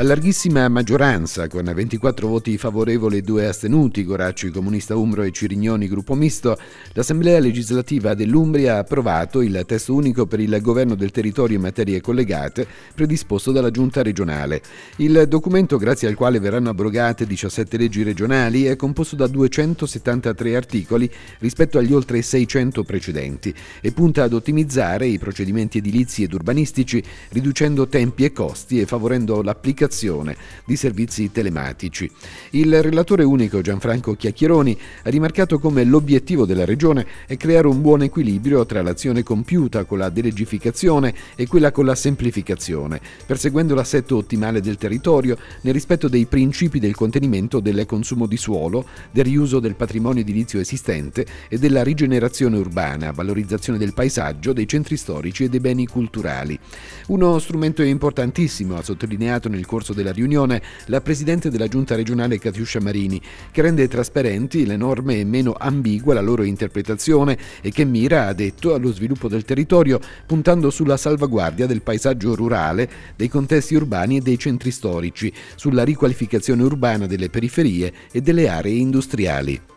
A larghissima maggioranza, con 24 voti favorevoli e due astenuti, Goracci, Comunista Umbro e Cirignoni, Gruppo Misto, l'Assemblea legislativa dell'Umbria ha approvato il testo unico per il governo del territorio in materie collegate, predisposto dalla Giunta regionale. Il documento, grazie al quale verranno abrogate 17 leggi regionali, è composto da 273 articoli rispetto agli oltre 600 precedenti e punta ad ottimizzare i procedimenti edilizi ed urbanistici, riducendo tempi e costi e favorendo l'applicazione l'applicazione di servizi telematici. Il relatore unico Gianfranco Chiacchieroni ha rimarcato come l'obiettivo della Regione è creare un buon equilibrio tra l'azione compiuta con la delegificazione e quella con la semplificazione, perseguendo l'assetto ottimale del territorio nel rispetto dei principi del contenimento del consumo di suolo, del riuso del patrimonio edilizio esistente e della rigenerazione urbana, valorizzazione del paesaggio, dei centri storici e dei beni culturali. Uno strumento importantissimo, ha sottolineato nel corso corso della riunione la presidente della giunta regionale Catiuscia Marini, che rende trasparenti le norme e meno ambigua la loro interpretazione e che mira, ha detto, allo sviluppo del territorio puntando sulla salvaguardia del paesaggio rurale, dei contesti urbani e dei centri storici, sulla riqualificazione urbana delle periferie e delle aree industriali.